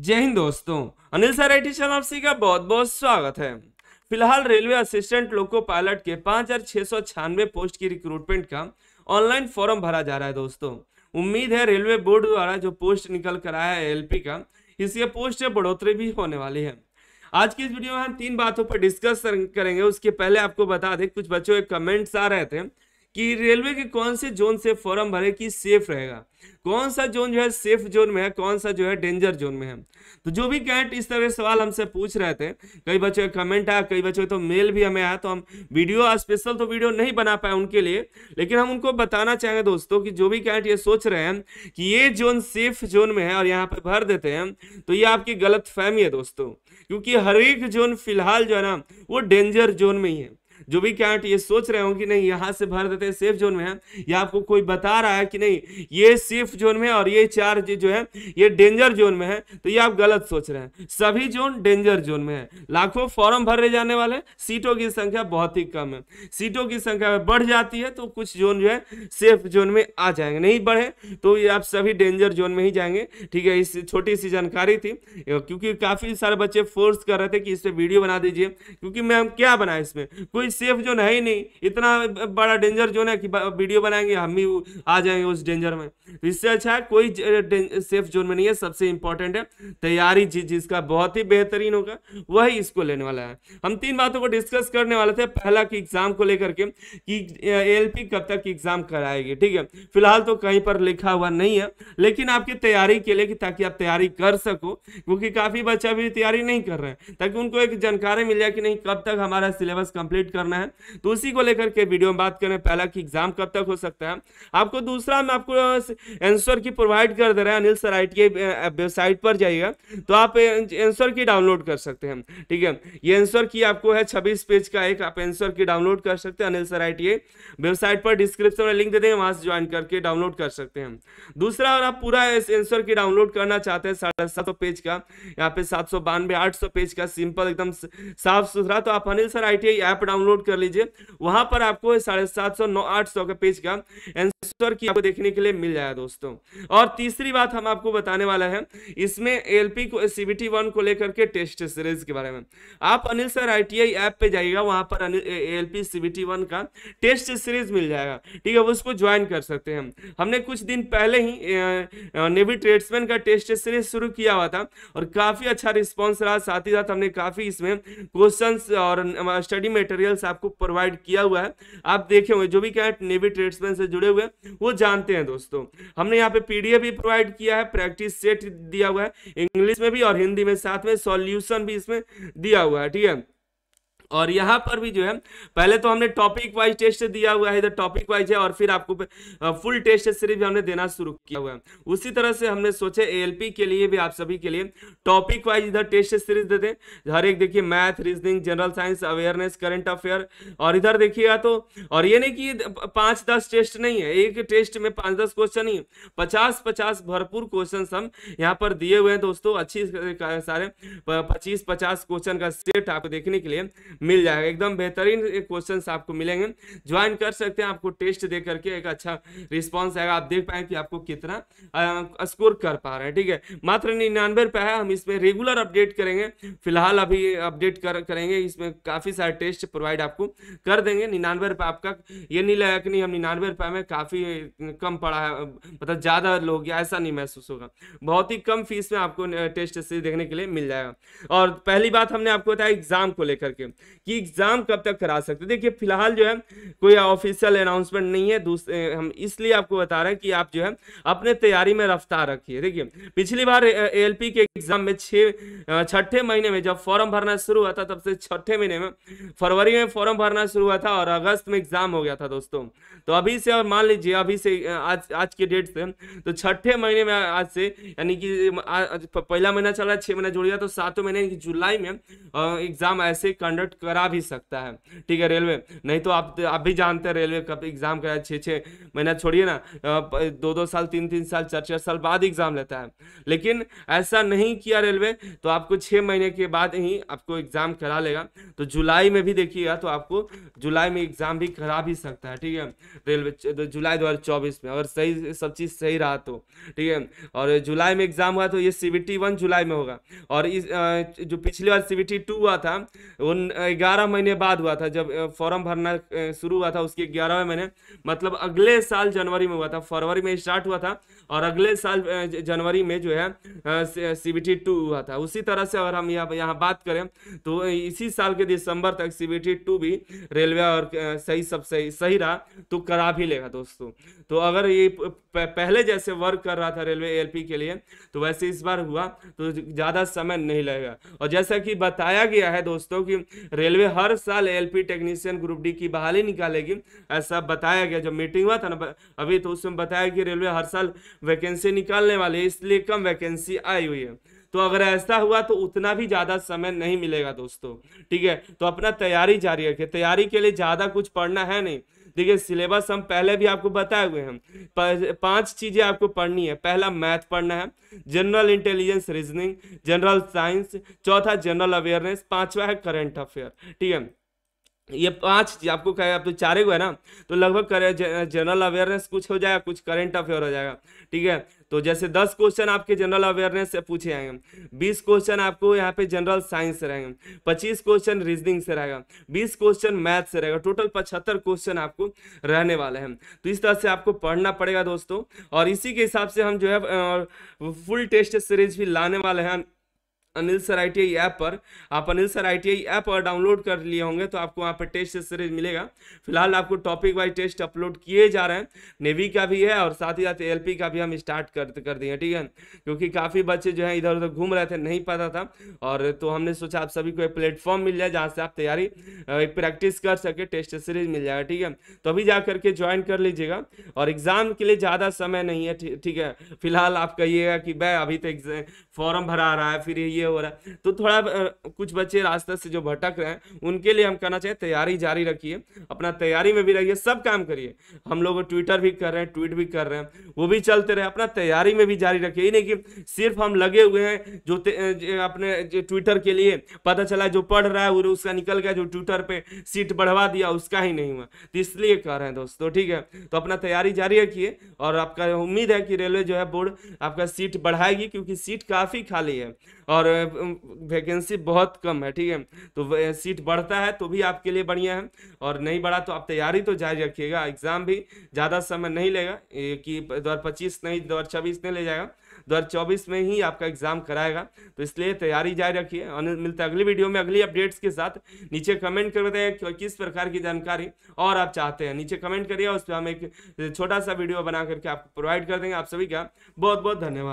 जय हिंद दोस्तों Anil sir I T आपसी का बहुत बहुत स्वागत है फिलहाल रेलवे असिस्टेंट लोको पायलट के पाँच हजार छः सौ छियानवे पोस्ट की रिक्रूटमेंट का ऑनलाइन फॉर्म भरा जा रहा है दोस्तों उम्मीद है रेलवे बोर्ड द्वारा जो पोस्ट निकल कर आया है एलपी का इसके पोस्ट में बढ़ोतरी भी होने वाली है आज की इस वीडियो में हम तीन बातों पर डिस्कस करेंगे उसके पहले आपको बता दें कुछ बच्चों के कमेंट्स आ रहे थे कि रेलवे के कौन से जोन से फॉर्म भरे कि सेफ रहेगा कौन सा जोन जो है सेफ जोन में है कौन सा जो है डेंजर जोन में है तो जो भी कैंट इस तरह सवाल हमसे पूछ रहे थे कई बच्चों का कमेंट आया कई बच्चों तो मेल भी हमें आया तो हम वीडियो स्पेशल तो वीडियो नहीं बना पाए उनके लिए लेकिन हम उनको बताना चाहेंगे दोस्तों कि जो भी कैंट ये सोच रहे हैं कि ये जोन सेफ जोन में है और यहाँ पर भर देते हैं तो ये आपकी गलत फहमी है दोस्तों क्योंकि हर एक जोन फिलहाल जो है ना वो डेंजर जोन में ही है जो भी कैंट ये सोच रहे हो कि नहीं यहाँ से भर देते हैं सेफ जोन में है या आपको कोई बता रहा है कि नहीं ये सेफ जोन में और ये चार जो है ये डेंजर जोन में है तो ये आप गलत सोच रहे हैं सभी जोन डेंजर जोन में है लाखों फॉर्म भरे जाने वाले सीटों की संख्या बहुत ही कम है सीटों की संख्या बढ़ जाती है तो कुछ जोन जो है सेफ जोन में आ जाएंगे नहीं बढ़े तो ये आप सभी डेंजर जोन में ही जाएंगे ठीक है इस छोटी सी जानकारी थी क्योंकि काफ़ी सारे बच्चे फोर्स कर रहे थे कि इस पर वीडियो बना दीजिए क्योंकि मैम क्या बनाए इसमें कोई सेफ जोन है ही नहीं इतना बड़ा डेंजर जोन है कि वीडियो बनाएंगे हम भी आ जाएंगे उस डेंजर में तो इससे अच्छा है कोई सेफ जोन में नहीं है सबसे इंपॉर्टेंट है तैयारी जिस जिसका बहुत ही बेहतरीन होगा वही इसको लेने वाला है हम तीन बातों को डिस्कस करने वाले थे पहला कि एग्जाम को लेकर के कि एल कब तक एग्जाम कराएगी ठीक है फिलहाल तो कहीं पर लिखा हुआ नहीं है लेकिन आपकी तैयारी के लिए ताकि आप तैयारी कर सको क्योंकि काफी बच्चा भी तैयारी नहीं कर रहे हैं ताकि उनको एक जानकारी मिल जाए कि नहीं कब तक हमारा सिलेबस कंप्लीट कर करना है तो उसी को लेकर के वीडियो में बात करें पहला कि एग्जाम कब तक हो सकता है आपको दूसरा मैं आपको आंसर की प्रोवाइड कर दे रहा है अनिल सराइट के वेबसाइट पर जाइएगा तो आप आंसर की डाउनलोड कर सकते हैं ठीक है ये आंसर की आपको है छब्बीस पेज का एक आप एंसर की डाउनलोड कर सकते हैं अनिल सर आई वेबसाइट पर डिस्क्रिप्शन में लिंक दे देंगे वहाँ से ज्वाइन करके डाउनलोड कर सकते हैं दूसरा अगर आप पूरा एंसर की डाउनलोड करना चाहते हैं साढ़े सात सौ पेज का यहाँ पे सात सौ बानवे आठ सौ पेज का सिंपल एकदम साफ सुथरा तो आप Anil sir I app download download कर लीजिए वहां पर आपको साढ़े सात सौ नौ आठ सौ के पेज का एंसर की आपको देखने के लिए मिल जाएगा दोस्तों और तीसरी बात हम आपको बताने वाला है इसमें एलपी को सीबीटी वन को लेकर के टेस्ट सीरीज के बारे में आप अनिल सर आईटीआई ऐप पे जाइएगा वहां पर एलपी सीबीटी वन का टेस्ट सीरीज मिल जाएगा ठीक है उसको ज्वाइन कर सकते हैं हमने कुछ दिन पहले ही नेवी ट्रेड्समैन का टेस्ट सीरीज शुरू किया हुआ था और काफी अच्छा रिस्पॉन्स रहा साथ ही साथ हमने काफी इसमें क्वेश्चन और स्टडी मटेरियल्स आपको प्रोवाइड किया हुआ है आप देखे हुए जो भी क्या है नेवी ट्रेड्समैन से जुड़े हुए हैं वो जानते हैं दोस्तों हमने यहाँ पे पीडीएफ भी प्रोवाइड किया है प्रैक्टिस सेट दिया हुआ है इंग्लिश में भी और हिंदी में साथ में सॉल्यूशन भी इसमें दिया हुआ है ठीक है और यहाँ पर भी जो है पहले तो हमने टॉपिक वाइज टेस्ट दिया हुआ है इधर टॉपिक वाइज है और फिर आपको फुल टेस्ट सीरीज भी हमने देना शुरू किया हुआ है उसी तरह से हमने सोचे एएलपी के लिए भी आप सभी के लिए टॉपिक वाइज इधर टेस्ट सीरीज देते हैं हर एक देखिए math reasoning general science awareness current affair और इधर देखिएगा तो और ये नहीं कि पाँच दस टेस्ट नहीं है एक टेस्ट में पाँच दस क्वेश्चन ही पचास पचास भरपूर क्वेश्चन हम यहाँ पर दिए हुए हैं दोस्तों अच्छी सारे पच्चीस पचास क्वेश्चन का सेट आपको देखने के लिए मिल जाएगा एकदम बेहतरीन क्वेश्चन आपको मिलेंगे ज्वाइन कर सकते हैं आपको टेस्ट दे करके एक अच्छा रिस्पॉन्स आएगा आप देख पाए कि आपको कितना स्कोर कर पा रहे हैं ठीक है मात्र निन्यानवे रुपये है हम इसमें रेगुलर अपडेट करेंगे फिलहाल अभी अपडेट कर करेंगे इसमें काफ़ी सारे टेस्ट प्रोवाइड आपको कर देंगे निन्यानवे रुपये आपका ये नहीं लगा कि नहीं हम निन्यानवे रुपये में काफ़ी कम पड़ा है मतलब ज़्यादा लोग ऐसा नहीं महसूस होगा बहुत ही कम फीस में आपको टेस्ट सीरीज देखने के लिए मिल जाएगा और पहली बात हमने आपको बताया एग्जाम को लेकर के कि एग्जाम कब तक करा सकते देखिए फिलहाल जो है कोई ऑफिशियल अनाउंसमेंट नहीं है दूसरे हम इसलिए आपको बता रहे हैं कि आप जो है अपने तैयारी में रफ्तार रखिए देखिए पिछली बार एल के एग्जाम में छः छठे महीने में जब फॉर्म भरना शुरू हुआ था तब से छठे महीने में फरवरी में फॉर्म भरना शुरू हुआ था और अगस्त में एग्जाम हो गया था दोस्तों तो अभी से और मान लीजिए अभी से आज आज के डेट से तो छठे महीने में आज से यानी कि पहला महीना चल रहा है छः महीना जुड़ गया तो सातों महीने जुलाई में एग्जाम ऐसे कंडक्ट कट करा भी सकता है ठीक है रेलवे नहीं तो आप आप भी जानते हैं रेलवे कब एग्जाम कराए छः छः महीना छोड़िए ना दो दो साल तीन तीन साल चार चार साल बाद एग्जाम लेता है लेकिन ऐसा नहीं किया रेलवे तो आपको छः महीने के बाद ही आपको एग्जाम करा लेगा तो जुलाई में भी देखिएगा तो आपको जुलाई में एग्जाम भी करा भी सकता है ठीक है रेलवे तो जुलाई दो में अगर सही सब चीज़ सही रहा तो ठीक है और जुलाई में एग्जाम हुआ तो ये सी जुलाई में होगा और इस जो पिछली बार सी हुआ था वो ग्यारह महीने बाद हुआ था जब फॉर्म भरना शुरू हुआ था उसके ग्यारहवें महीने मतलब अगले साल जनवरी में हुआ था फरवरी में स्टार्ट हुआ था और अगले साल जनवरी में जो है सी बी टी टू हुआ था उसी तरह से अगर हम यहाँ यहाँ बात करें तो इसी साल के दिसंबर तक सी बी टी टू भी रेलवे और सही सब सही सही रहा तो करा भी लेगा दोस्तों तो अगर ये पहले जैसे वर्क कर रहा था रेलवे एएलपी के लिए तो वैसे इस बार हुआ तो ज़्यादा समय नहीं लगेगा और जैसा कि बताया गया है दोस्तों कि रेलवे हर साल एएलपी टेक्नीशियन ग्रुप डी की बहाली निकालेगी ऐसा बताया गया जब मीटिंग हुआ था ना अभी तो उसमें बताया कि रेलवे हर साल वैकेंसी निकालने वाली है इसलिए कम वैकेंसी आई हुई है तो अगर ऐसा हुआ तो उतना भी ज़्यादा समय नहीं मिलेगा दोस्तों ठीक है तो अपना तैयारी जारी रखें तैयारी के लिए ज़्यादा कुछ पढ़ना है नहीं देखिए सिलेबस हम पहले भी आपको बताए हुए हैं पांच चीजें आपको पढ़नी है पहला मैथ पढ़ना है general intelligence reasoning general science चौथा जनरल अवेयरनेस पांचवा है करंट अफेयर ठीक है ये पांच आपको कहे आप तो चारे को है ना तो लगभग करे जनरल अवेयरनेस कुछ हो जाएगा कुछ करंट अफेयर हो जाएगा ठीक है तो जैसे दस क्वेश्चन आपके जनरल अवेयरनेस से पूछे जाएंगे बीस क्वेश्चन आपको यहाँ पे जनरल साइंस से रहेंगे पच्चीस क्वेश्चन रीजनिंग से रहेगा बीस क्वेश्चन मैथ से रहेगा टोटल पचहत्तर क्वेश्चन आपको रहने वाले हैं तो इस तरह से आपको पढ़ना पड़ेगा दोस्तों और इसी के हिसाब से हम जो है फुल टेस्ट सीरीज भी लाने वाले हैं Anil sir I T app पर आप Anil sir I T app पर डाउनलोड कर लिए होंगे तो आपको वहाँ पर टेस्ट सीरीज मिलेगा फिलहाल आपको टॉपिक वाइज टेस्ट अपलोड किए जा रहे हैं नेवी का भी है और साथ ही साथ एल का भी हम स्टार्ट कर कर दिए ठीक है क्योंकि काफ़ी बच्चे जो है इधर उधर घूम रहे थे नहीं पता था और तो हमने सोचा आप सभी को एक प्लेटफॉर्म मिल जाए जहाँ से आप तैयारी एक प्रैक्टिस कर सके टेस्ट सीरीज मिल जाएगा ठीक है तो अभी जा करके ज्वाइन कर लीजिएगा और एग्ज़ाम के लिए ज़्यादा समय नहीं है ठीक है फिलहाल आप कहिएगा कि भाई अभी तो फॉर्म भरा रहा है फिर ये ये हो रहा है तो थोड़ा कुछ बच्चे रास्ते से जो भटक रहे हैं उनके लिए हम कहना चाहिए तैयारी जारी रखिए अपना तैयारी में भी रहिए सब काम करिए हम लोग ट्विटर भी कर रहे हैं ट्वीट भी कर रहे हैं वो भी चलते रहे अपना तैयारी में भी जारी रखिए ये नहीं कि सिर्फ हम लगे हुए हैं जो, अपने ट्विटर के लिए पता चला जो पढ़ रहा है उसका निकल गया जो ट्विटर पर सीट बढ़वा दिया उसका ही नहीं हुआ तो इसलिए कह रहे हैं दोस्तों ठीक है तो अपना तैयारी जारी रखिए और आपका उम्मीद है कि रेलवे जो है बोर्ड आपका सीट बढ़ाएगी क्योंकि सीट काफ़ी खाली है और वैकेंसी बहुत कम है ठीक है तो सीट बढ़ता है तो भी आपके लिए बढ़िया है और नहीं बढ़ा तो आप तैयारी तो जारी रखिएगा एग्ज़ाम भी ज़्यादा समय नहीं लेगा कि दो हज़ार पच्चीस नहीं दो हज़ार नहीं ले जाएगा दो हज़ार चौबीस में ही आपका एग्ज़ाम कराएगा तो इसलिए तैयारी जारी रखिए और मिलते हैं अगली वीडियो में अगली अपडेट्स के साथ नीचे कमेंट कर बताए किस प्रकार की जानकारी और आप चाहते हैं नीचे कमेंट करिए उस पर हम एक छोटा सा वीडियो बना करके आपको प्रोवाइड कर देंगे आप सभी का बहुत बहुत धन्यवाद